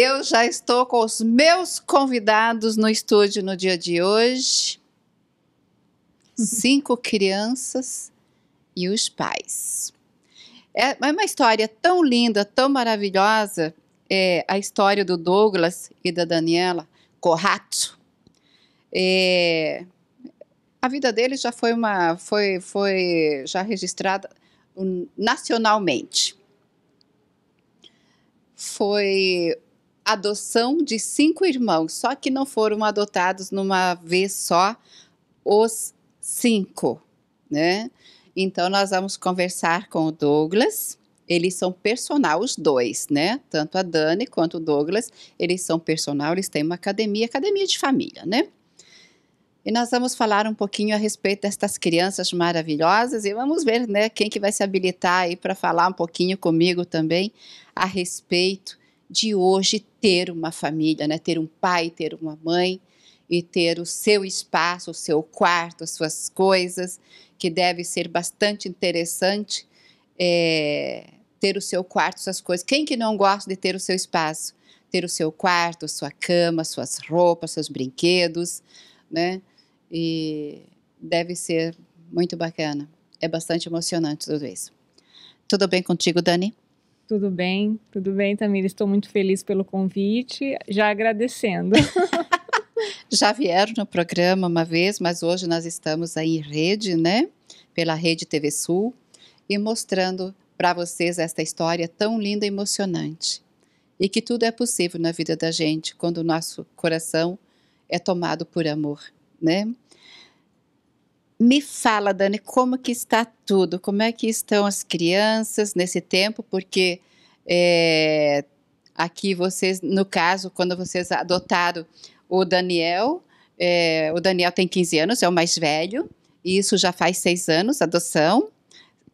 Eu já estou com os meus convidados no estúdio no dia de hoje. Cinco crianças e os pais. É, é uma história tão linda, tão maravilhosa, é, a história do Douglas e da Daniela Corrato. É, a vida deles já foi uma, foi, foi já registrada nacionalmente. Foi adoção de cinco irmãos, só que não foram adotados numa vez só os cinco, né? Então nós vamos conversar com o Douglas. Eles são personal os dois, né? Tanto a Dani quanto o Douglas, eles são personal, eles têm uma academia, academia de família, né? E nós vamos falar um pouquinho a respeito destas crianças maravilhosas e vamos ver, né, quem que vai se habilitar aí para falar um pouquinho comigo também a respeito de hoje ter uma família, né? ter um pai, ter uma mãe e ter o seu espaço, o seu quarto, as suas coisas, que deve ser bastante interessante é, ter o seu quarto, suas coisas. Quem que não gosta de ter o seu espaço? Ter o seu quarto, sua cama, suas roupas, seus brinquedos, né? E deve ser muito bacana. É bastante emocionante tudo isso. Tudo bem contigo, Dani? Tudo bem, tudo bem, Tamir. Estou muito feliz pelo convite, já agradecendo. já vieram no programa uma vez, mas hoje nós estamos aí em rede, né? Pela Rede TV Sul e mostrando para vocês esta história tão linda e emocionante. E que tudo é possível na vida da gente quando o nosso coração é tomado por amor, né? Me fala, Dani, como que está tudo? Como é que estão as crianças nesse tempo? Porque é, aqui vocês, no caso, quando vocês adotaram o Daniel, é, o Daniel tem 15 anos, é o mais velho, e isso já faz seis anos, adoção.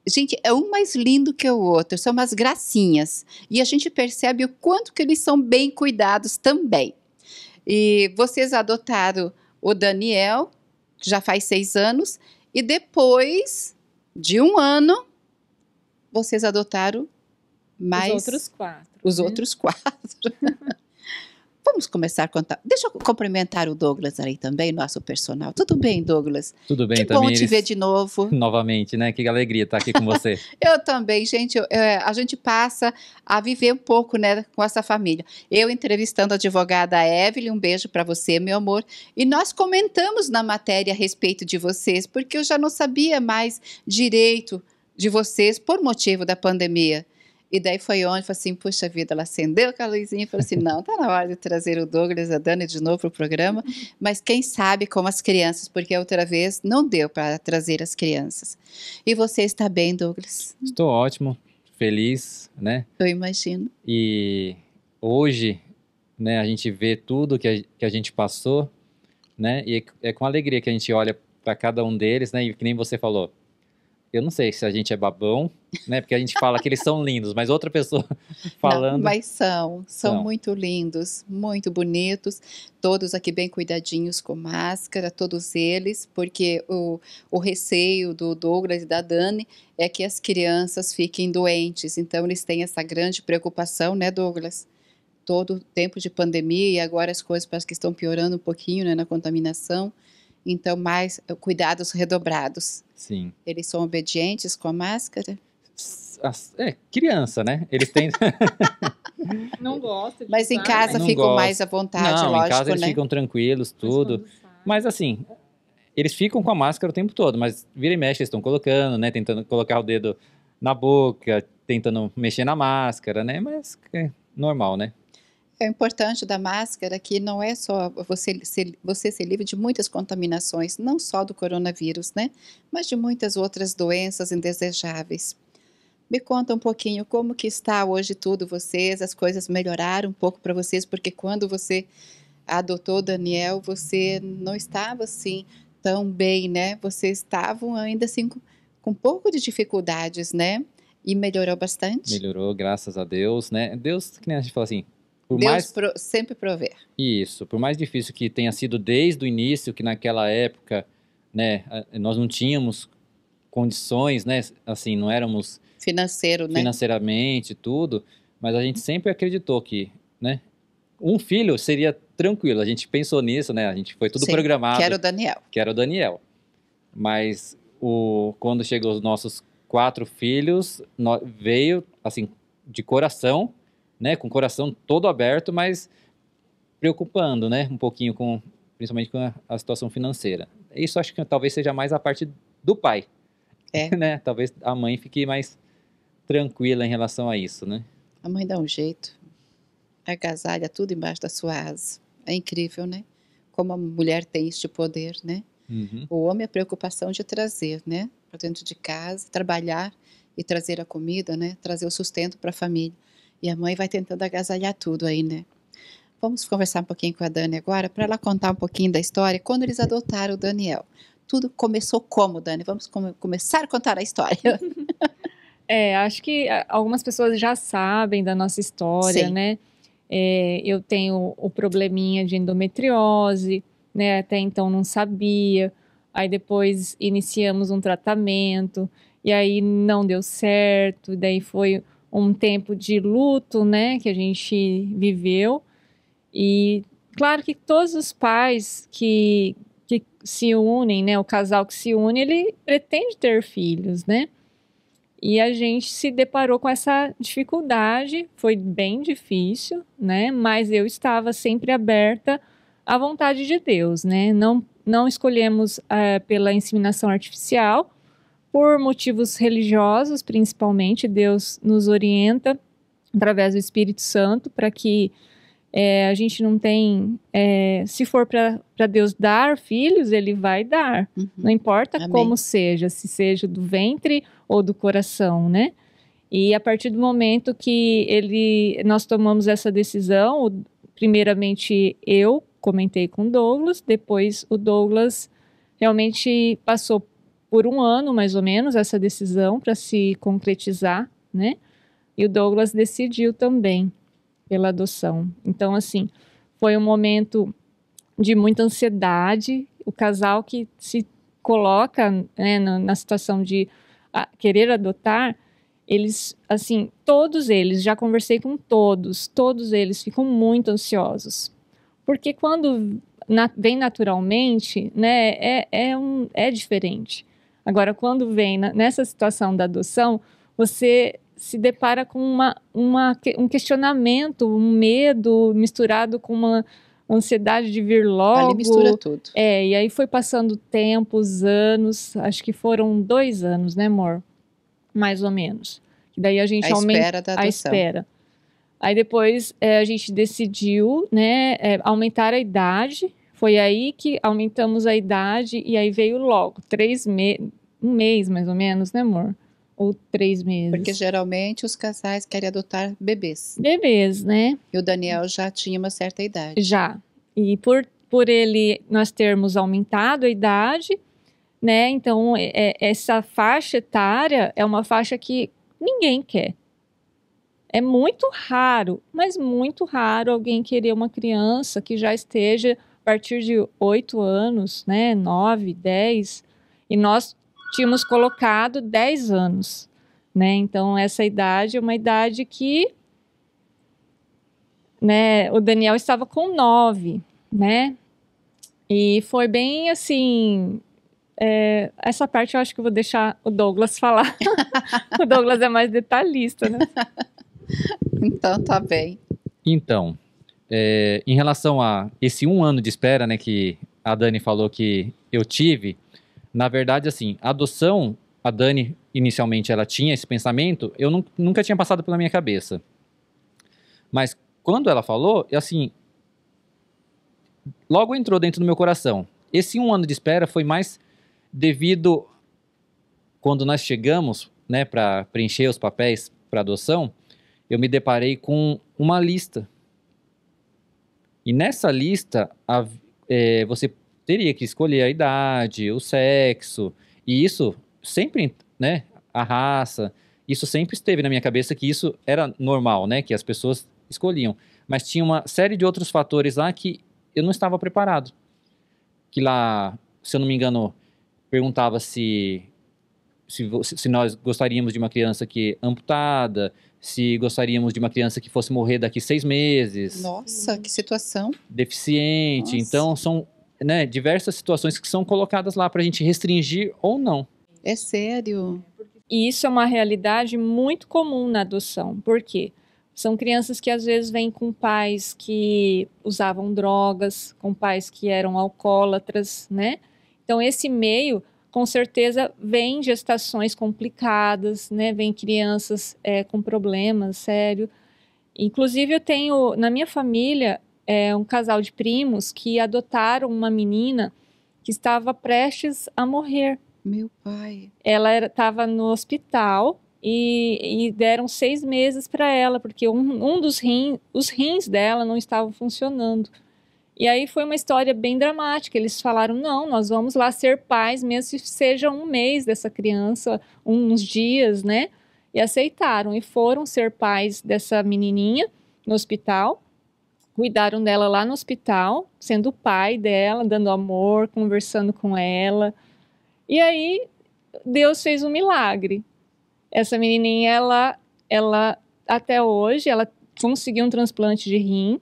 Gente, é um mais lindo que o outro, são umas gracinhas. E a gente percebe o quanto que eles são bem cuidados também. E vocês adotaram o Daniel, que já faz seis anos, e depois de um ano, vocês adotaram mais. Os outros quatro. Os né? outros quatro. Vamos começar a contar. Deixa eu cumprimentar o Douglas aí também, nosso personal. Tudo bem, Douglas? Tudo bem também. Que bom te ver de novo. Novamente, né? Que alegria estar aqui com você. eu também, gente. Eu, é, a gente passa a viver um pouco, né, com essa família. Eu entrevistando a advogada Evelyn, um beijo para você, meu amor. E nós comentamos na matéria a respeito de vocês, porque eu já não sabia mais direito de vocês por motivo da pandemia. E daí foi onde, falou assim, puxa vida, ela acendeu aquela luzinha e falou assim, não, tá na hora de trazer o Douglas, a Dani de novo para o programa, mas quem sabe como as crianças, porque outra vez não deu para trazer as crianças. E você está bem, Douglas? Estou ótimo, feliz, né? Eu imagino. E hoje, né, a gente vê tudo que a, que a gente passou, né? E é, é com alegria que a gente olha para cada um deles, né? E que nem você falou, eu não sei se a gente é babão, né? Porque a gente fala que eles são lindos, mas outra pessoa falando. Não, mas são, são não. muito lindos, muito bonitos, todos aqui bem cuidadinhos com máscara, todos eles, porque o, o receio do Douglas e da Dani é que as crianças fiquem doentes. Então eles têm essa grande preocupação, né, Douglas? Todo tempo de pandemia e agora as coisas parece que estão piorando um pouquinho né, na contaminação. Então, mais eh, cuidados redobrados. Sim. Eles são obedientes com a máscara? É, criança, né? Eles têm. não gosta. Mas em casa né? ficam mais à vontade, não, lógico, em casa eles né? ficam tranquilos, tudo. Mas, assim, eles ficam com a máscara o tempo todo, mas vira e mexe eles estão colocando, né? Tentando colocar o dedo na boca, tentando mexer na máscara, né? Mas é normal, né? É importante da máscara que não é só você ser, você ser livre de muitas contaminações, não só do coronavírus, né? Mas de muitas outras doenças indesejáveis. Me conta um pouquinho como que está hoje tudo vocês, as coisas melhoraram um pouco para vocês, porque quando você adotou Daniel, você não estava assim tão bem, né? Vocês estavam ainda assim com, com um pouco de dificuldades, né? E melhorou bastante? Melhorou, graças a Deus, né? Deus, que nem a gente fala assim, por Deus mais... pro... sempre prover. Isso, por mais difícil que tenha sido desde o início, que naquela época, né, nós não tínhamos condições, né, assim, não éramos financeiro, né? financeiramente tudo, mas a gente sempre acreditou que, né, um filho seria tranquilo. A gente pensou nisso, né? A gente foi tudo Sim, programado. Quero o Daniel. Quero o Daniel. Mas o quando chegou os nossos quatro filhos, veio assim de coração né, com o coração todo aberto, mas preocupando, né, um pouquinho com, principalmente com a, a situação financeira. Isso acho que talvez seja mais a parte do pai, é. né? Talvez a mãe fique mais tranquila em relação a isso, né? A mãe dá um jeito, é agasalha tudo embaixo da sua asa. É incrível, né? Como a mulher tem este poder, né? Uhum. O homem a preocupação de trazer, né, para dentro de casa, trabalhar e trazer a comida, né, trazer o sustento para a família. E a mãe vai tentando agasalhar tudo aí, né? Vamos conversar um pouquinho com a Dani agora para ela contar um pouquinho da história quando eles adotaram o Daniel. Tudo começou como, Dani? Vamos come começar a contar a história. é, acho que ah, algumas pessoas já sabem da nossa história, Sim. né? É, eu tenho o probleminha de endometriose, né? Até então não sabia. Aí depois iniciamos um tratamento e aí não deu certo. Daí foi um tempo de luto, né, que a gente viveu. E claro que todos os pais que, que se unem, né, o casal que se une, ele pretende ter filhos, né? E a gente se deparou com essa dificuldade, foi bem difícil, né? Mas eu estava sempre aberta à vontade de Deus, né? Não, não escolhemos uh, pela inseminação artificial, por motivos religiosos, principalmente. Deus nos orienta através do Espírito Santo para que é, a gente não tem. É, se for para Deus dar filhos, ele vai dar. Uhum. Não importa Amém. como seja, se seja do ventre ou do coração, né? E a partir do momento que ele, nós tomamos essa decisão, primeiramente eu comentei com o Douglas, depois o Douglas realmente passou por um ano mais ou menos essa decisão para se concretizar, né? E o Douglas decidiu também pela adoção. Então, assim, foi um momento de muita ansiedade. O casal que se coloca né, na, na situação de ah, querer adotar, eles, assim, todos eles, já conversei com todos, todos eles ficam muito ansiosos. Porque quando na, vem naturalmente, né, é, é, um, é diferente. Agora, quando vem nessa situação da adoção, você se depara com uma, uma, um questionamento, um medo misturado com uma ansiedade de vir logo. Ali mistura tudo. É, e aí foi passando tempos, anos, acho que foram dois anos, né, amor? Mais ou menos. E daí a gente a aumenta espera da adoção. a espera. Aí depois é, a gente decidiu, né, é, aumentar a idade foi aí que aumentamos a idade e aí veio logo, três meses, um mês mais ou menos, né, amor? Ou três meses. Porque geralmente os casais querem adotar bebês. Bebês, né? E o Daniel já tinha uma certa idade. Já. E por, por ele nós termos aumentado a idade, né? Então, é, é essa faixa etária é uma faixa que ninguém quer. É muito raro, mas muito raro alguém querer uma criança que já esteja partir de oito anos, né, nove, dez, e nós tínhamos colocado dez anos, né? Então essa idade é uma idade que, né, o Daniel estava com nove, né? E foi bem assim. É, essa parte eu acho que eu vou deixar o Douglas falar. o Douglas é mais detalhista, né? Então tá bem. Então, é, em relação a esse um ano de espera, né, que a Dani falou que eu tive, na verdade, assim, a adoção, a Dani inicialmente ela tinha esse pensamento, eu nunca tinha passado pela minha cabeça. Mas quando ela falou, assim, logo entrou dentro do meu coração. Esse um ano de espera foi mais devido quando nós chegamos, né, para preencher os papéis para adoção, eu me deparei com uma lista e nessa lista, a, é, você teria que escolher a idade, o sexo, e isso sempre, né, a raça, isso sempre esteve na minha cabeça que isso era normal, né, que as pessoas escolhiam. Mas tinha uma série de outros fatores lá que eu não estava preparado. Que lá, se eu não me engano, perguntava se se, se nós gostaríamos de uma criança que é amputada, se gostaríamos de uma criança que fosse morrer daqui seis meses. Nossa, que situação! Deficiente. Nossa. Então, são né, diversas situações que são colocadas lá para a gente restringir ou não. É sério. E isso é uma realidade muito comum na adoção. Por quê? São crianças que às vezes vêm com pais que usavam drogas, com pais que eram alcoólatras, né? Então, esse meio com certeza vem gestações complicadas, né? Vem crianças é, com problemas sério. Inclusive eu tenho na minha família é, um casal de primos que adotaram uma menina que estava prestes a morrer. Meu pai. Ela estava no hospital e, e, deram seis meses para ela, porque um, um dos rins, os rins dela não estavam funcionando. E aí foi uma história bem dramática. Eles falaram: não, nós vamos lá ser pais, mesmo se seja um mês dessa criança, uns dias, né? E aceitaram e foram ser pais dessa menininha no hospital. Cuidaram dela lá no hospital, sendo o pai dela, dando amor, conversando com ela. E aí Deus fez um milagre. Essa menininha, ela, ela até hoje, ela conseguiu um transplante de rim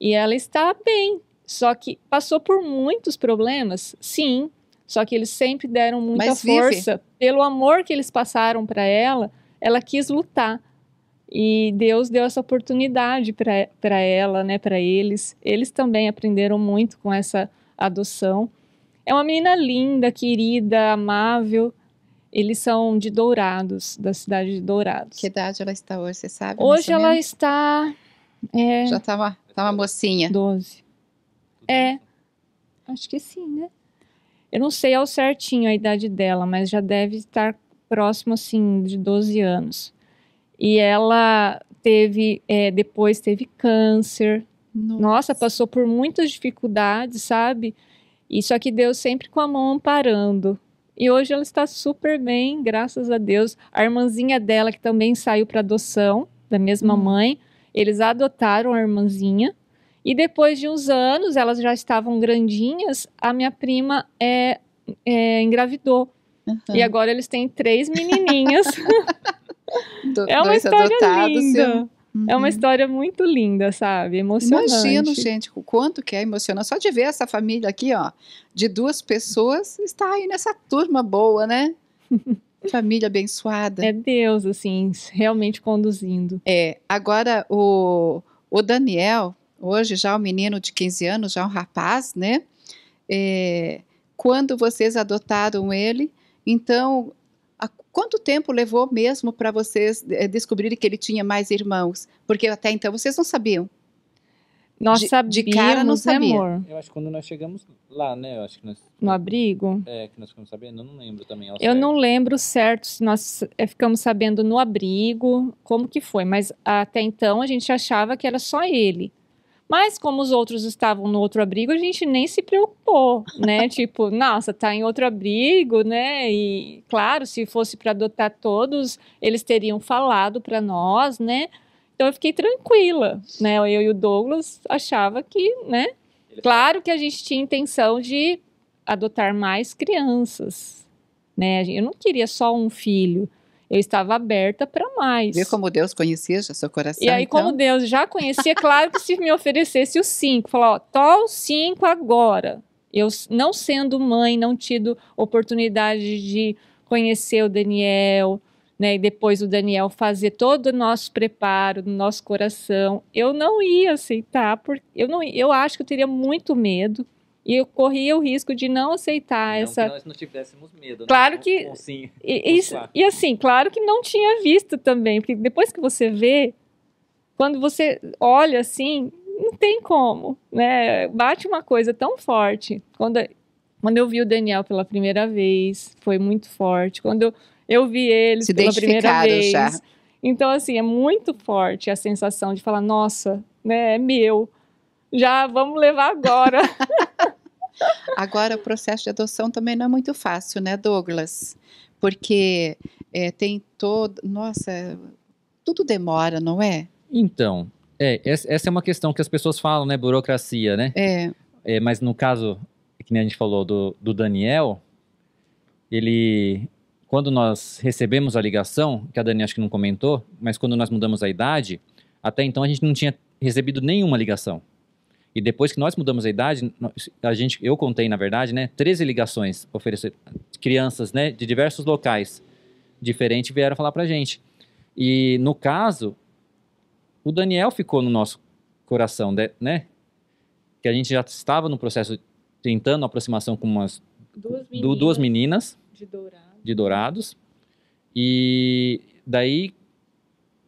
e ela está bem, só que passou por muitos problemas, sim. Só que eles sempre deram muita Mas força. Vive. Pelo amor que eles passaram para ela, ela quis lutar. E Deus deu essa oportunidade para ela, né, para eles. Eles também aprenderam muito com essa adoção. É uma menina linda, querida, amável. Eles são de Dourados, da cidade de Dourados. Que idade ela está hoje, você sabe? Hoje ela está. É, já estava tá Tava tá mocinha. 12. É. Acho que sim, né? Eu não sei ao certinho a idade dela, mas já deve estar próximo, assim, de 12 anos. E ela teve, é, depois teve câncer. Nossa. Nossa. passou por muitas dificuldades, sabe? Isso aqui deu sempre com a mão amparando. E hoje ela está super bem, graças a Deus. A irmãzinha dela, que também saiu para adoção, da mesma hum. mãe, eles adotaram a irmãzinha e depois de uns anos, elas já estavam grandinhas, a minha prima é, é engravidou. Uhum. E agora eles têm três menininhas. Do, é uma história adotados, linda. Uhum. É uma uhum. história muito linda, sabe? Emocionante. Imagino, gente, o quanto que é emocionante. Só de ver essa família aqui, ó, de duas pessoas, está aí nessa turma boa, né? Família abençoada. É Deus, assim, realmente conduzindo. É. Agora, o, o Daniel, hoje já um menino de 15 anos, já um rapaz, né? É, quando vocês adotaram ele, então, quanto tempo levou mesmo para vocês é, descobrirem que ele tinha mais irmãos? Porque até então vocês não sabiam. Nós de, sabíamos, de cara não né, sabia. amor. Eu acho que quando nós chegamos lá, né? Eu acho que nós... No abrigo? É, que nós ficamos sabendo, eu não lembro também. eu certo. não lembro certo se nós eh, ficamos sabendo no abrigo, como que foi, mas até então a gente achava que era só ele. Mas como os outros estavam no outro abrigo, a gente nem se preocupou, né? tipo, nossa, tá em outro abrigo, né? E claro, se fosse para adotar todos, eles teriam falado para nós, né? Então eu fiquei tranquila, né? Eu e o Douglas achava que, né? Claro que a gente tinha intenção de adotar mais crianças, né? Eu não queria só um filho. Eu estava aberta para mais. Viu como Deus conhecia já seu coração? E aí, então? como Deus já conhecia, claro que se me oferecesse os cinco, falou, ó, tô cinco agora. Eu, não sendo mãe, não tido oportunidade de conhecer o Daniel, né, e depois o Daniel fazer todo o nosso preparo no nosso coração, eu não ia aceitar, porque eu não, eu acho que eu teria muito medo e eu corria o risco de não aceitar não, essa. Que nós não tivéssemos medo. Né? Claro né? que. Sim, e, e assim, claro que não tinha visto também, porque depois que você vê, quando você olha assim, não tem como, né? Bate uma coisa tão forte. Quando, quando eu vi o Daniel pela primeira vez, foi muito forte. Quando eu eu vi eles Se pela primeira vez. Já. Então, assim, é muito forte a sensação de falar, nossa, né, é meu. Já vamos levar agora. agora, o processo de adoção também não é muito fácil, né, Douglas? Porque é, tem todo. Nossa, tudo demora, não é? Então, é, essa é uma questão que as pessoas falam, né? Burocracia, né? É. é mas no caso, que nem a gente falou do, do Daniel, ele quando nós recebemos a ligação, que a Dani acho que não comentou, mas quando nós mudamos a idade, até então a gente não tinha recebido nenhuma ligação. E depois que nós mudamos a idade, a gente, eu contei, na verdade, né, 13 ligações oferecidas, crianças, né, de diversos locais diferentes vieram falar para a gente. E no caso, o Daniel ficou no nosso coração, né? Que a gente já estava no processo tentando aproximação com umas duas meninas, duas meninas de Dourado de Dourados. E daí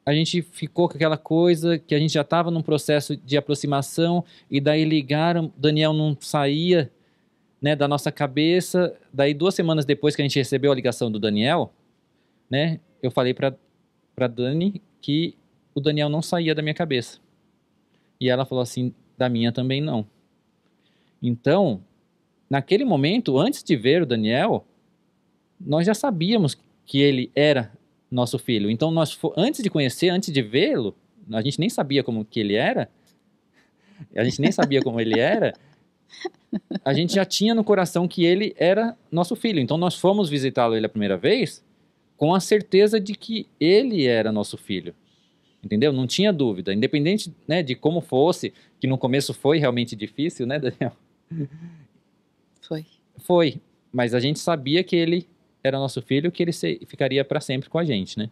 a gente ficou com aquela coisa que a gente já estava num processo de aproximação e daí ligaram, Daniel não saía né, da nossa cabeça. Daí duas semanas depois que a gente recebeu a ligação do Daniel, né, eu falei para para Dani que o Daniel não saía da minha cabeça. E ela falou assim, da minha também não. Então, naquele momento, antes de ver o Daniel, nós já sabíamos que ele era nosso filho. Então, nós antes de conhecer, antes de vê-lo, a gente nem sabia como que ele era, a gente nem sabia como ele era, a gente já tinha no coração que ele era nosso filho. Então, nós fomos visitá-lo ele a primeira vez com a certeza de que ele era nosso filho. Entendeu? Não tinha dúvida. Independente né, de como fosse, que no começo foi realmente difícil, né, Daniel? Foi. Foi. Mas a gente sabia que ele era nosso filho, que ele se, ficaria para sempre com a gente, né?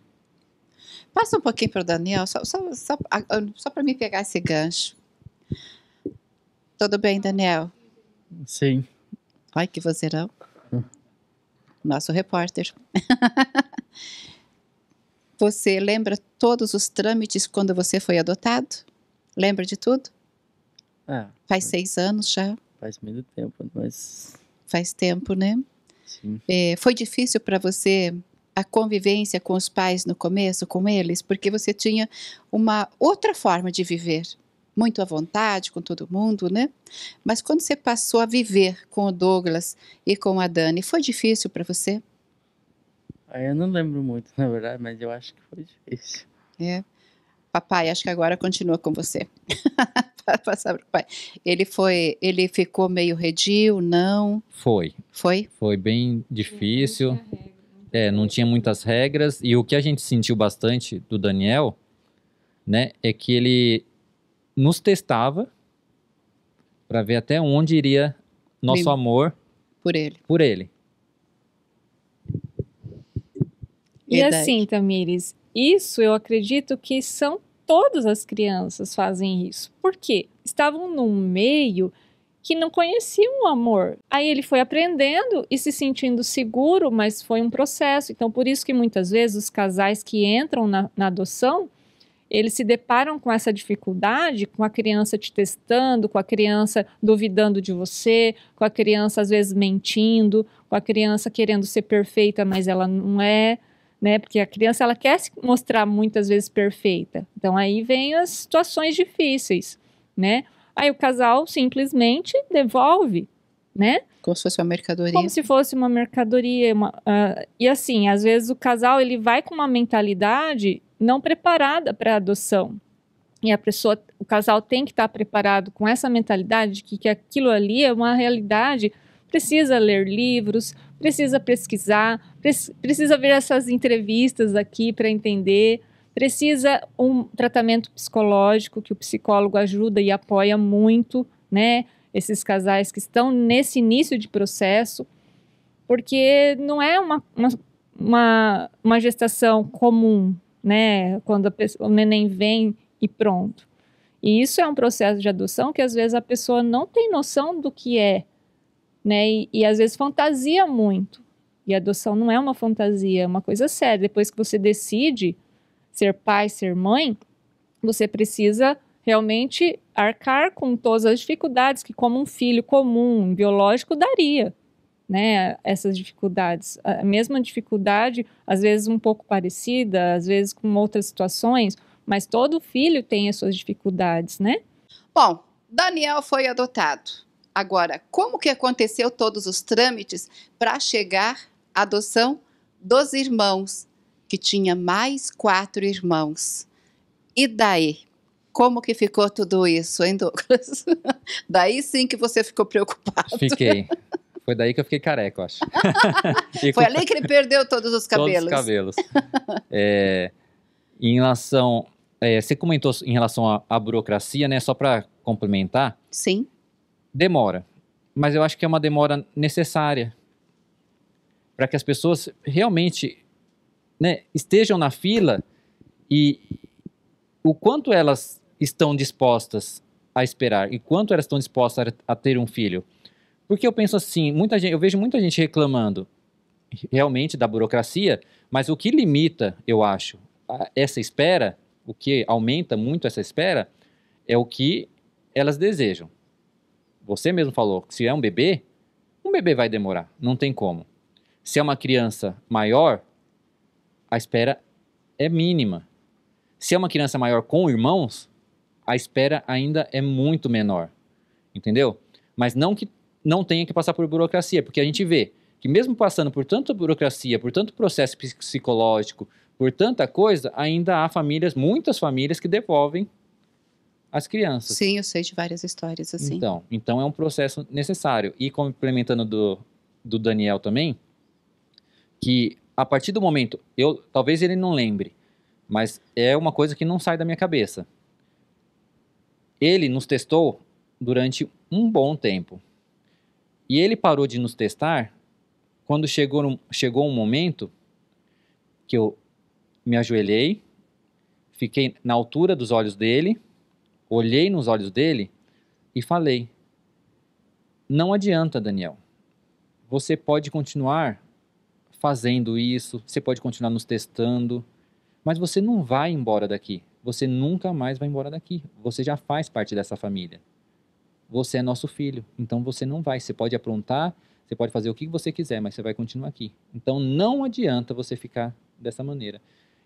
Passa um pouquinho para o Daniel, só, só, só, só para me pegar esse gancho. Tudo bem, Daniel? Sim. Ai, que vozeirão. Hum. Nosso repórter. você lembra todos os trâmites quando você foi adotado? Lembra de tudo? Ah, é. faz, faz seis anos já. Faz muito tempo, mas. Faz tempo, né? É, foi difícil para você a convivência com os pais no começo, com eles, porque você tinha uma outra forma de viver, muito à vontade com todo mundo, né? Mas quando você passou a viver com o Douglas e com a Dani, foi difícil para você? Ah, eu não lembro muito, na verdade, mas eu acho que foi difícil. É. Papai, acho que agora continua com você. passar pai. Ele foi, ele ficou meio redio, não? Foi. Foi? Foi bem difícil. Não é, não tinha muitas regras e o que a gente sentiu bastante do Daniel, né, é que ele nos testava para ver até onde iria nosso amor por ele. Por ele. E assim, Tamires, isso eu acredito que são todas as crianças fazem isso. Por quê? Estavam num meio que não conheciam o amor. Aí ele foi aprendendo e se sentindo seguro, mas foi um processo. Então, por isso que muitas vezes os casais que entram na, na adoção, eles se deparam com essa dificuldade, com a criança te testando, com a criança duvidando de você, com a criança às vezes mentindo, com a criança querendo ser perfeita, mas ela não é né? Porque a criança ela quer se mostrar muitas vezes perfeita. Então aí vem as situações difíceis, né? Aí o casal simplesmente devolve, né? Como se fosse uma mercadoria. Como se fosse uma mercadoria. Uma, uh, e assim, às vezes o casal ele vai com uma mentalidade não preparada para adoção. E a pessoa, o casal tem que estar tá preparado com essa mentalidade de que, que aquilo ali é uma realidade. Precisa ler livros, precisa pesquisar, precisa ver essas entrevistas aqui para entender. Precisa um tratamento psicológico que o psicólogo ajuda e apoia muito, né? Esses casais que estão nesse início de processo, porque não é uma, uma, uma, uma gestação comum, né? Quando pessoa, o neném vem e pronto. E isso é um processo de adoção que às vezes a pessoa não tem noção do que é, né? E, e às vezes fantasia muito. E adoção não é uma fantasia, é uma coisa séria. Depois que você decide ser pai, ser mãe, você precisa realmente arcar com todas as dificuldades que, como um filho comum, biológico, daria. Né, essas dificuldades. A mesma dificuldade, às vezes um pouco parecida, às vezes com outras situações, mas todo filho tem as suas dificuldades, né? Bom, Daniel foi adotado. Agora, como que aconteceu todos os trâmites para chegar adoção dos irmãos, que tinha mais quatro irmãos. E daí? Como que ficou tudo isso, hein, Douglas? daí sim que você ficou preocupado. Fiquei. Foi daí que eu fiquei careca, eu acho. Foi ali que ele perdeu todos os cabelos. Todos os cabelos. É, em relação. É, você comentou em relação à burocracia, né? Só para complementar. Sim. Demora. Mas eu acho que é uma demora necessária para que as pessoas realmente né, estejam na fila e o quanto elas estão dispostas a esperar e quanto elas estão dispostas a ter um filho. Porque eu penso assim, muita gente, eu vejo muita gente reclamando realmente da burocracia, mas o que limita, eu acho, essa espera, o que aumenta muito essa espera, é o que elas desejam. Você mesmo falou, se é um bebê, um bebê vai demorar, não tem como. Se é uma criança maior, a espera é mínima. Se é uma criança maior com irmãos, a espera ainda é muito menor. Entendeu? Mas não que não tenha que passar por burocracia, porque a gente vê que mesmo passando por tanta burocracia, por tanto processo psicológico, por tanta coisa, ainda há famílias, muitas famílias que devolvem as crianças. Sim, eu sei de várias histórias assim. Então, então é um processo necessário. E complementando do, do Daniel também, que a partir do momento, eu talvez ele não lembre, mas é uma coisa que não sai da minha cabeça. Ele nos testou durante um bom tempo. E ele parou de nos testar quando chegou um, chegou um momento que eu me ajoelhei, fiquei na altura dos olhos dele, olhei nos olhos dele e falei: Não adianta, Daniel. Você pode continuar fazendo isso, você pode continuar nos testando, mas você não vai embora daqui. Você nunca mais vai embora daqui. Você já faz parte dessa família. Você é nosso filho, então você não vai. Você pode aprontar, você pode fazer o que você quiser, mas você vai continuar aqui. Então não adianta você ficar dessa maneira.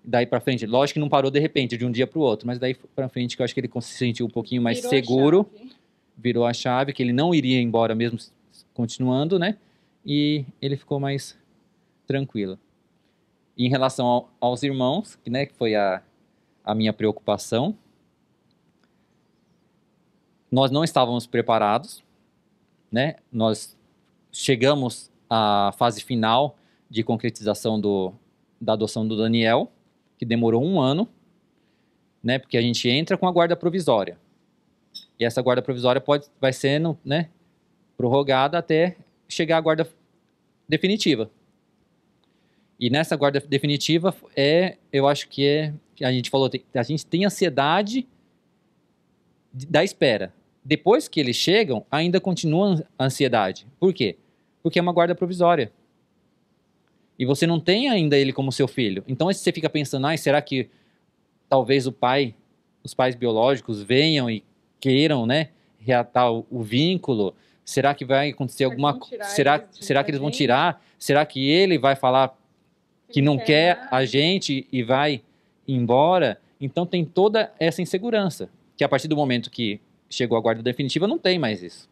Daí para frente, lógico que não parou de repente, de um dia para o outro, mas daí para frente que eu acho que ele se sentiu um pouquinho mais virou seguro, a virou a chave, que ele não iria embora mesmo continuando, né? E ele ficou mais tranquila. Em relação ao, aos irmãos, que, né, que foi a, a minha preocupação, nós não estávamos preparados, né? Nós chegamos à fase final de concretização do, da adoção do Daniel, que demorou um ano, né? Porque a gente entra com a guarda provisória. E essa guarda provisória pode, vai sendo, né? Prorrogada até chegar à guarda definitiva. E nessa guarda definitiva é, eu acho que é, a gente falou, a gente tem ansiedade da espera. Depois que eles chegam, ainda continua a ansiedade. Por quê? Porque é uma guarda provisória. E você não tem ainda ele como seu filho. Então você fica pensando, ah, será que talvez o pai, os pais biológicos venham e queiram, né, reatar o, o vínculo? Será que vai acontecer alguma coisa? Será, será que eles vão tirar? Será que ele vai falar que não é. quer a gente e vai embora. Então tem toda essa insegurança, que a partir do momento que chegou a guarda definitiva, não tem mais isso.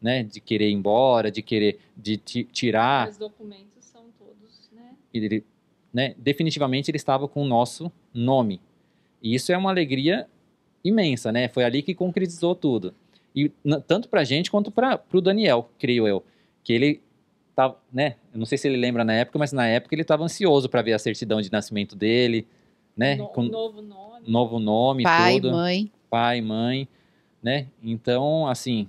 Né? De querer ir embora, de querer de tirar. Os documentos são todos, né? Ele, né? Definitivamente ele estava com o nosso nome. E isso é uma alegria imensa, né? Foi ali que concretizou tudo. E tanto para a gente quanto para o Daniel, creio eu, que ele tava, né? Eu não sei se ele lembra na época, mas na época ele estava ansioso para ver a certidão de nascimento dele, né? No, Com novo nome, novo nome, pai, mãe, pai, mãe, né? Então, assim,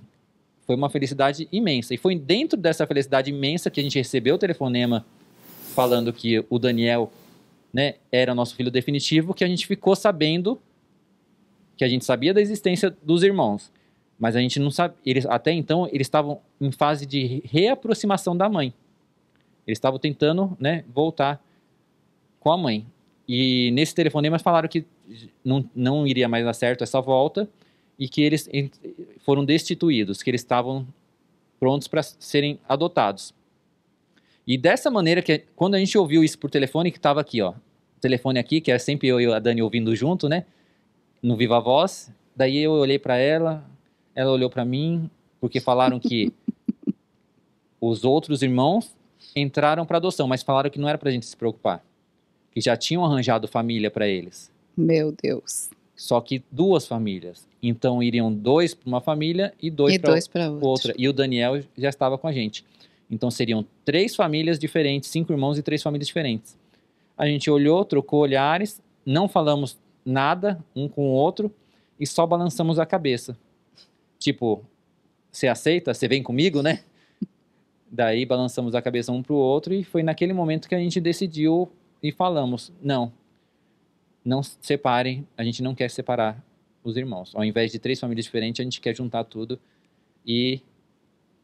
foi uma felicidade imensa. E foi dentro dessa felicidade imensa que a gente recebeu o telefonema falando que o Daniel, né, era nosso filho definitivo, que a gente ficou sabendo que a gente sabia da existência dos irmãos. Mas a gente não sabe. Eles, até então, eles estavam em fase de reaproximação da mãe. Eles estavam tentando né, voltar com a mãe. E nesse telefonema falaram que não, não iria mais dar certo essa volta e que eles foram destituídos, que eles estavam prontos para serem adotados. E dessa maneira que quando a gente ouviu isso por telefone que estava aqui, ó, telefone aqui que é sempre eu e a Dani ouvindo junto, né? No viva voz. Daí eu olhei para ela, ela olhou para mim porque falaram que os outros irmãos entraram para adoção, mas falaram que não era para a gente se preocupar, que já tinham arranjado família para eles. Meu Deus. Só que duas famílias. Então iriam dois para uma família e dois para outra. outra. E o Daniel já estava com a gente. Então seriam três famílias diferentes, cinco irmãos e três famílias diferentes. A gente olhou, trocou olhares, não falamos nada um com o outro e só balançamos a cabeça. Tipo, você aceita? Você vem comigo, né? Daí balançamos a cabeça um para o outro e foi naquele momento que a gente decidiu e falamos: não, não separem, a gente não quer separar os irmãos. Ao invés de três famílias diferentes, a gente quer juntar tudo e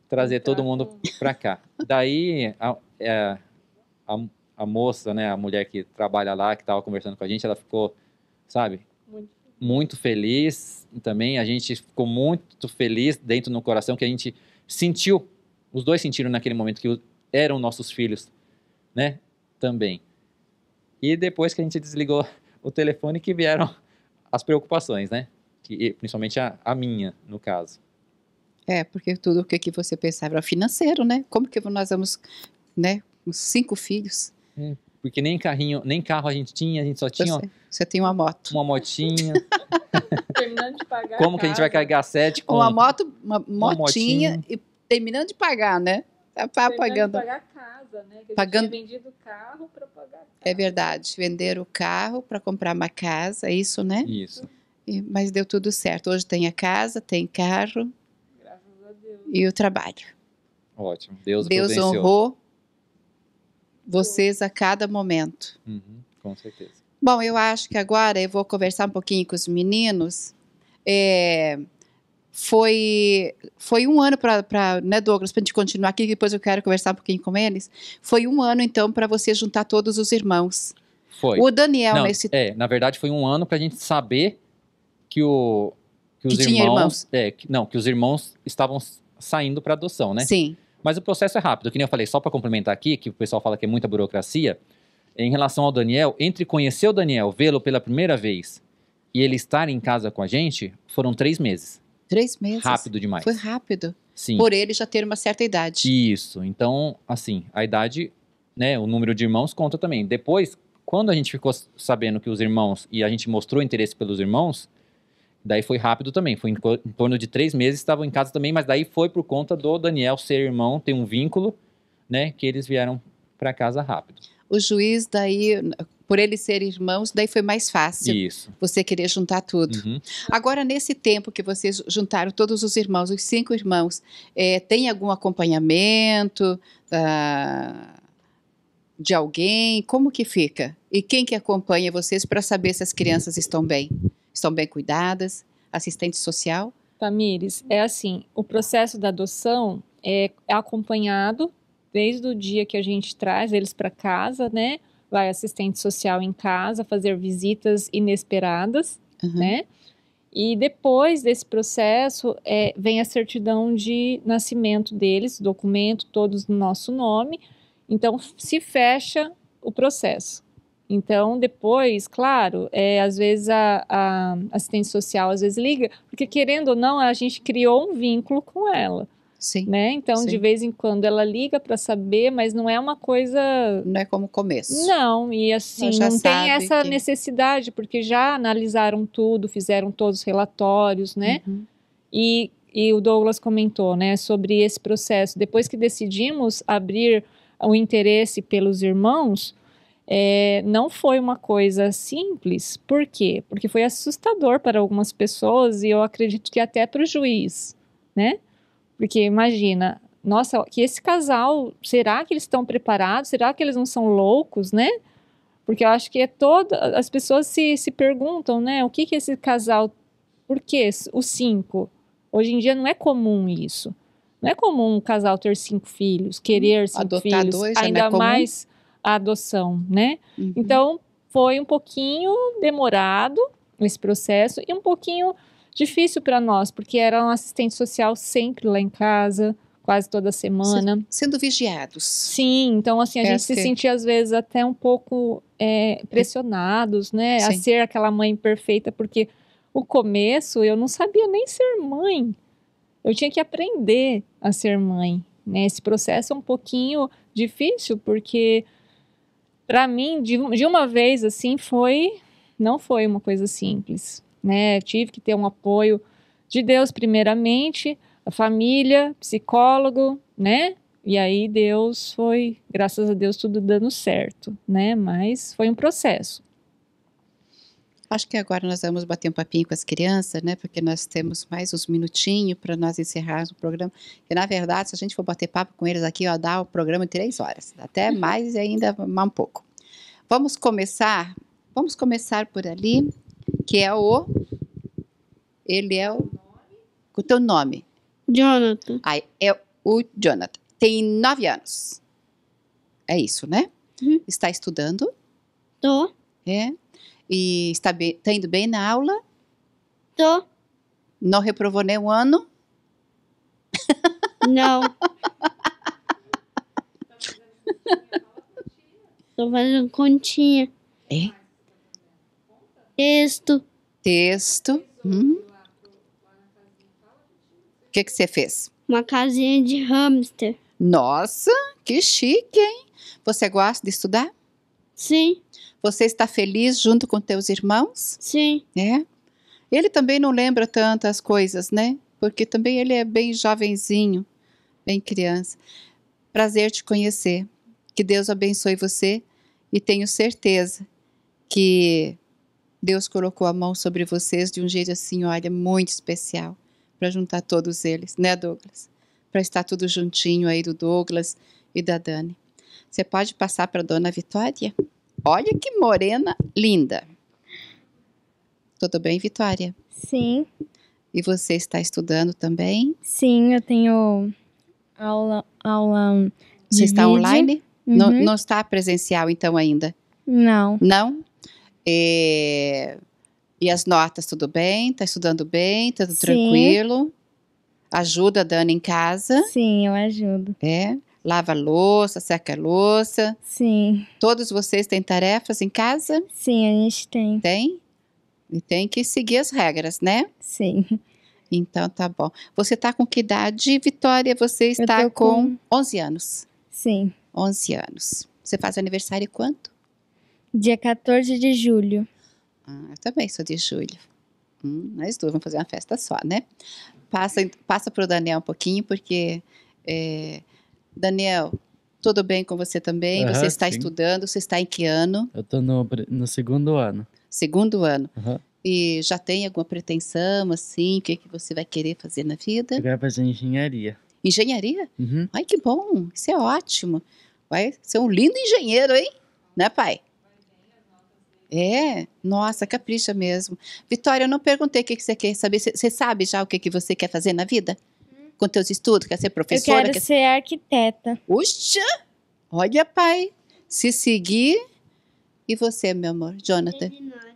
trazer todo mundo para cá. Daí a, é, a, a, moça, né, a mulher que trabalha lá, que estava conversando com a gente, ela ficou, sabe, muito feliz também. A gente ficou muito feliz dentro no coração que a gente sentiu, os dois sentiram naquele momento que eram nossos filhos, né? Também. E depois que a gente desligou o telefone que vieram as preocupações, né? Que, principalmente a, a minha, no caso. É, porque tudo o que, que você pensava era financeiro, né? Como que nós vamos, né? Os cinco filhos. Hum porque nem carrinho, nem carro a gente tinha, a gente só tinha. Você, você tem uma moto. Uma motinha. terminando de pagar. Como que a gente vai carregar sete com uma moto, uma, uma motinha, motinha, e terminando de pagar, né? Tá, tá pagando. De pagar casa, né? Que pagando. vendido carro para pagar. Casa. É verdade, vender o carro para comprar uma casa, é isso, né? Isso. E, mas deu tudo certo. Hoje tem a casa, tem carro. Graças a Deus. E o trabalho. Ótimo. Deus, Deus honrou vocês a cada momento. Uhum, com certeza. Bom, eu acho que agora eu vou conversar um pouquinho com os meninos. É, foi, foi um ano para, né, Douglas, para a gente continuar aqui, depois eu quero conversar um pouquinho com eles. Foi um ano, então, para você juntar todos os irmãos. Foi. O Daniel, Não, nesse. É, na verdade, foi um ano para a gente saber que o. Que os que irmãos, irmãos. É, que, não, que os irmãos estavam saindo para adoção, né? Sim. Mas o processo é rápido, que nem eu falei, só para complementar aqui, que o pessoal fala que é muita burocracia, em relação ao Daniel, entre conhecer o Daniel, vê-lo pela primeira vez e ele estar em casa com a gente, foram três meses. Três meses? Rápido demais. Foi rápido. Sim. Por ele já ter uma certa idade. Isso. Então, assim, a idade, né, o número de irmãos conta também. Depois, quando a gente ficou sabendo que os irmãos, e a gente mostrou interesse pelos irmãos, Daí foi rápido também, foi em, em torno de três meses, estavam em casa também, mas daí foi por conta do Daniel ser irmão, ter um vínculo, né, que eles vieram para casa rápido. O juiz daí, por eles serem irmãos, daí foi mais fácil. Isso. Você querer juntar tudo. Uhum. Agora, nesse tempo que vocês juntaram todos os irmãos, os cinco irmãos, é, tem algum acompanhamento da, ah, de alguém? Como que fica? E quem que acompanha vocês para saber se as crianças estão bem? Estão bem cuidadas? Assistente social? Tamires, é assim, o processo da adoção é acompanhado desde o dia que a gente traz eles para casa, né? Vai assistente social em casa fazer visitas inesperadas, uhum. né? E depois desse processo é, vem a certidão de nascimento deles, documento todos no nosso nome. Então se fecha o processo. Então, depois, claro, é, às vezes a, a assistente social às vezes liga, porque querendo ou não, a gente criou um vínculo com ela. Sim. Né? Então, sim. de vez em quando ela liga para saber, mas não é uma coisa. Não é como começo. Não, e assim, não tem essa que... necessidade, porque já analisaram tudo, fizeram todos os relatórios, né? Uhum. E, e o Douglas comentou, né, sobre esse processo. Depois que decidimos abrir o interesse pelos irmãos, é, não foi uma coisa simples. Por quê? Porque foi assustador para algumas pessoas e eu acredito que até para o juiz, né? Porque imagina, nossa, que esse casal, será que eles estão preparados? Será que eles não são loucos, né? Porque eu acho que é toda. As pessoas se, se perguntam, né? O que, que esse casal. Por que os cinco? Hoje em dia não é comum isso. Não é comum um casal ter cinco filhos, querer uhum. cinco Adotar filhos. Dois é ainda é mais a adoção, né? Uhum. Então, foi um pouquinho demorado esse processo e um pouquinho difícil para nós, porque era um assistente social sempre lá em casa, quase toda semana. Sendo vigiados. Sim, então assim, a é gente se sentia às vezes até um pouco é, pressionados, né? Sim. A ser aquela mãe perfeita, porque o começo eu não sabia nem ser mãe. Eu tinha que aprender a ser mãe. Né? Esse processo é um pouquinho difícil, porque para mim, de, de uma vez, assim, foi. Não foi uma coisa simples, né? Tive que ter um apoio de Deus, primeiramente, a família, psicólogo, né? E aí Deus foi, graças a Deus, tudo dando certo, né? Mas foi um processo. Acho que agora nós vamos bater um papinho com as crianças, né? Porque nós temos mais uns minutinhos para nós encerrarmos o programa. E na verdade, se a gente for bater papo com eles aqui, ó, dá o programa de três horas, até uhum. mais e ainda mais um pouco. Vamos começar. Vamos começar por ali, que é o. Ele é o. O teu nome? Jonathan. Ai, é o Jonathan. Tem nove anos. É isso, né? Uhum. Está estudando? Tô. É. E está, bem, está indo bem na aula? Tô. Não reprovou nem um ano? Não. Estou fazendo continha. É? Texto. Texto. Hum. O que, que você fez? Uma casinha de hamster. Nossa, que chique, hein? Você gosta de estudar? Sim. Você está feliz junto com teus irmãos? Sim. É? Ele também não lembra tantas coisas, né? Porque também ele é bem jovenzinho, bem criança. Prazer te conhecer. Que Deus abençoe você e tenho certeza que Deus colocou a mão sobre vocês de um jeito assim, olha, muito especial para juntar todos eles, né, Douglas? Para estar tudo juntinho aí do Douglas e da Dani. Você pode passar para Dona Vitória? Olha que morena linda. Tudo bem, Vitória? Sim. E você está estudando também? Sim, eu tenho aula. aula você está vídeo. online? Uhum. Não, não, está presencial, então, ainda? Não. Não? E, é, e as notas, tudo bem? Está estudando bem? Tudo Sim. tranquilo? Ajuda a Dani em casa? Sim, eu ajudo. É? lava louça, seca louça. Sim. Todos vocês têm tarefas em casa? Sim, a gente tem. Tem? E tem que seguir as regras, né? Sim. Então tá bom. Você tá com que idade, Vitória? Você está com... com 11 anos. Sim. 11 anos. Você faz aniversário quanto? Dia 14 de julho. Ah, eu também sou de julho. Hum, nós duas vamos fazer uma festa só, né? Passa, passa para o Daniel um pouquinho, porque é, Daniel, tudo bem com você também? Uhum, você está sim. estudando, você está em que ano? Eu estou no, no, segundo ano. Segundo ano. Uhum. E já tem alguma pretensão, assim, o que, que você vai querer fazer na vida? Eu quero fazer engenharia. Engenharia? Uhum. Ai, que bom, isso é ótimo. Vai ser um lindo engenheiro, hein? Né, pai? É, nossa, capricha mesmo. Vitória, eu não perguntei o que você quer saber. Você sabe já o que você quer fazer na vida? com teus estudos? Quer ser professora? Eu quero quer... ser arquiteta. Puxa! Olha, pai. Se seguir. E você, meu amor? Jonathan? Veterinário.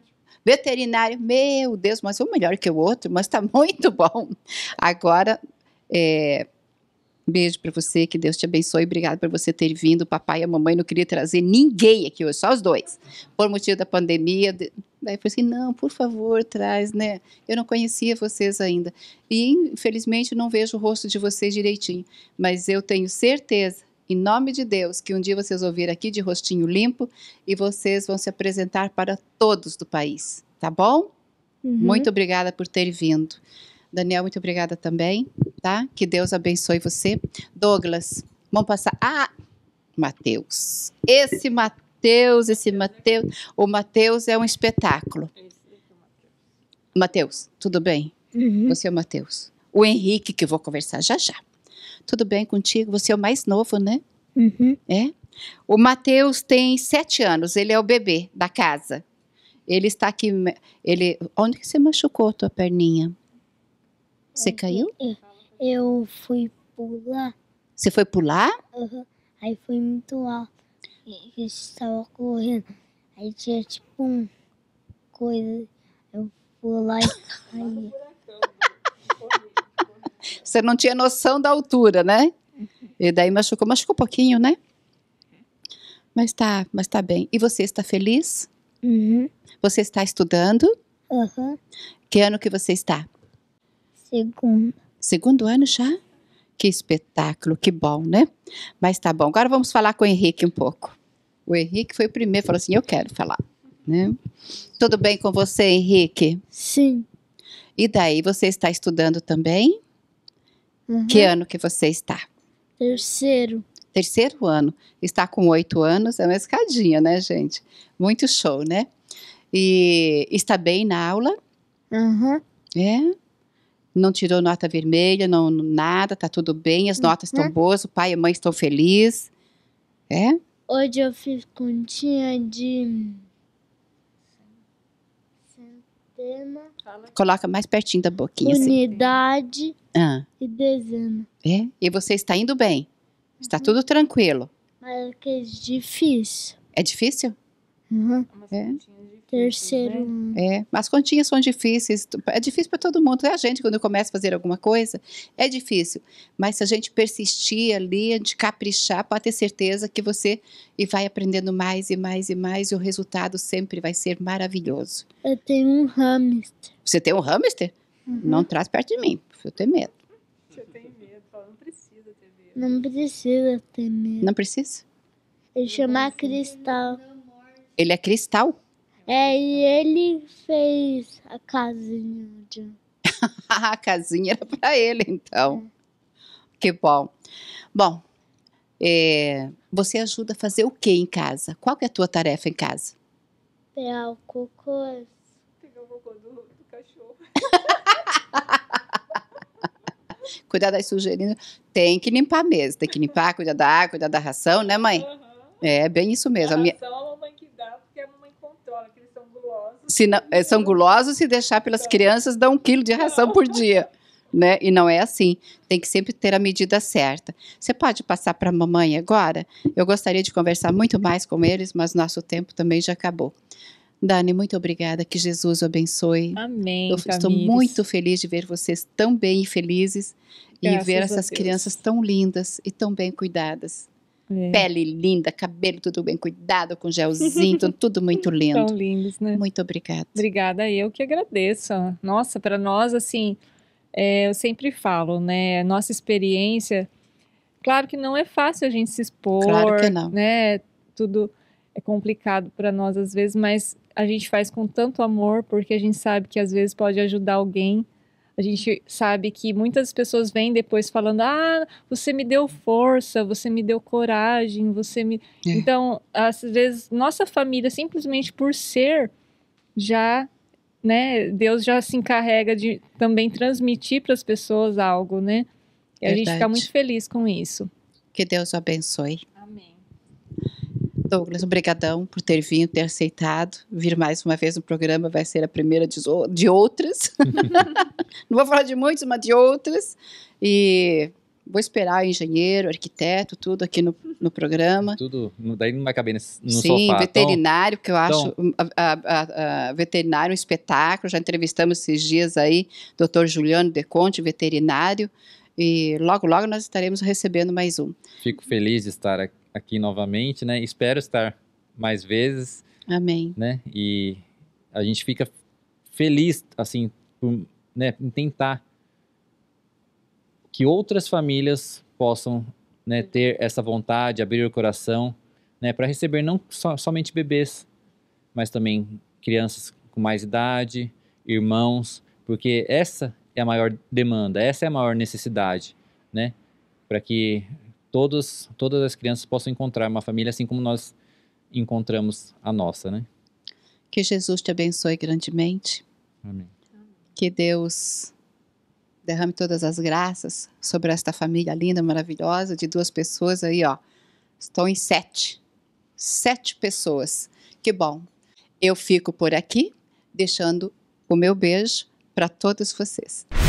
Veterinário. Meu Deus, mas um melhor que o outro, mas tá muito bom. Agora, é, Beijo para você, que Deus te abençoe. Obrigado por você ter vindo. papai e a mamãe não queria trazer ninguém aqui hoje, só os dois. Por motivo da pandemia, Daí eu falei assim, não, por favor, traz, né? Eu não conhecia vocês ainda. E infelizmente não vejo o rosto de vocês direitinho, mas eu tenho certeza em nome de Deus, que um dia vocês vir aqui de rostinho limpo e vocês vão se apresentar para todos do país, tá bom? Uhum. Muito obrigada por ter vindo. Daniel, muito obrigada também, tá? Que Deus abençoe você. Douglas, vamos passar. Ah, Mateus. Esse Mateus Mateus, esse Mateus. O Mateus é um espetáculo. Mateus, tudo bem? Uhum. Você é o Mateus. O Henrique, que eu vou conversar já já. Tudo bem contigo? Você é o mais novo, né? Uhum. É? O Mateus tem sete anos, ele é o bebê da casa. Ele está aqui. Ele, onde que você machucou a tua perninha? Você é, caiu? Eu, é, eu fui pular. Você foi pular? Uhum. Aí foi muito alto estava correndo. Aí tinha tipo um coisa. Eu vou lá e caí. Você não tinha noção da altura, né? E daí machucou, machucou um pouquinho, né? Mas tá, mas tá bem. E você está feliz? Uhum. Você está estudando? Uhum. Que ano que você está? Segundo. Segundo ano já? Que espetáculo, que bom, né? Mas tá bom. Agora vamos falar com o Henrique um pouco. O Henrique foi o primeiro, falou assim: eu quero falar. Né? Tudo bem com você, Henrique? Sim. E daí, você está estudando também? Uhum. Que ano que você está? Terceiro. Terceiro ano. Está com oito anos, é uma escadinha, né, gente? Muito show, né? E está bem na aula? Uhum. É? não tirou nota vermelha, não nada, tá tudo bem, as notas estão uhum. boas, o pai e a mãe estão felizes. É? Hoje eu fiz continha de centena. Coloca mais pertinho da boquinha. Assim. Unidade assim. e dezena. É? E você está indo bem? Está uhum. tudo tranquilo? Mas é que é difícil. É difícil? Uhum. É. Terceiro. Né? É, mas continhas são difíceis. É difícil para todo mundo. É a gente, quando começa a fazer alguma coisa, é difícil. Mas se a gente persistir ali, de caprichar, pode ter certeza que você e vai aprendendo mais e mais e mais, e o resultado sempre vai ser maravilhoso. Eu tenho um hamster. Você tem um hamster? Uhum. Não traz perto de mim, porque eu tenho medo. Você tem medo, Não precisa ter medo. Não precisa ter medo. Não precisa? Ele chama Cristal. Ele é Cristal? É, e ele fez a casinha. De... a casinha era para ele, então. É. Que bom. Bom, é, você ajuda a fazer o que em casa? Qual é a tua tarefa em casa? Pegar o cocô. Pegar o cocô do, do cachorro. cuidar das sujeirinhas. Tem que limpar mesmo, tem que limpar, cuidar da água, cuidar da ração, né, mãe? Uhum. É, bem isso mesmo. A, a minha se não, é, são gulosos se deixar pelas crianças dá um quilo de ração por dia. Né? E não é assim. Tem que sempre ter a medida certa. Você pode passar para a mamãe agora? Eu gostaria de conversar muito mais com eles, mas nosso tempo também já acabou. Dani, muito obrigada. Que Jesus o abençoe. Amém. Eu estou Camires. muito feliz de ver vocês tão bem e felizes Graças e ver essas crianças tão lindas e tão bem cuidadas. É. Pele linda, cabelo tudo bem cuidado, com gelzinho, tudo muito lindo. Tão lindos, né? Muito obrigada. Obrigada, eu que agradeço. Nossa, para nós, assim, é, eu sempre falo, né? Nossa experiência. Claro que não é fácil a gente se expor, claro que não. né? Tudo é complicado para nós às vezes, mas a gente faz com tanto amor, porque a gente sabe que às vezes pode ajudar alguém a gente sabe que muitas pessoas vêm depois falando: ah, você me deu força, você me deu coragem, você me. É. Então, às vezes, nossa família, simplesmente por ser, já. Né? Deus já se encarrega de também transmitir para as pessoas algo, né? E Verdade. a gente fica muito feliz com isso. Que Deus abençoe. Douglas, obrigadão por ter vindo, ter aceitado vir mais uma vez no programa, vai ser a primeira de, de outras. Não vou falar de muitos, mas de outras. E vou esperar engenheiro, arquiteto, tudo aqui no, no programa. Tudo, daí não vai caber nesse, no Sim, sofá. Então. veterinário, que eu então- acho então, a, a, a, veterinário um espetáculo, já entrevistamos esses dias aí, doutor Juliano De Conte, veterinário, e logo, logo nós estaremos recebendo mais um. Fico feliz de estar aqui aqui novamente, né? Espero estar mais vezes. Amém. Né? E a gente fica feliz, assim, por, né, em tentar que outras famílias possam né, ter essa vontade, abrir o coração, né, para receber não so, somente bebês, mas também crianças com mais idade, irmãos, porque essa é a maior demanda, essa é a maior necessidade, né, para que todos, todas as crianças possam encontrar uma família assim como nós encontramos a nossa, né? Que Jesus te abençoe grandemente. Amém. Que Deus derrame todas as graças sobre esta família linda, maravilhosa, de duas pessoas aí, ó. Estão em sete. Sete pessoas. Que bom. Eu fico por aqui, deixando o meu beijo para todos vocês.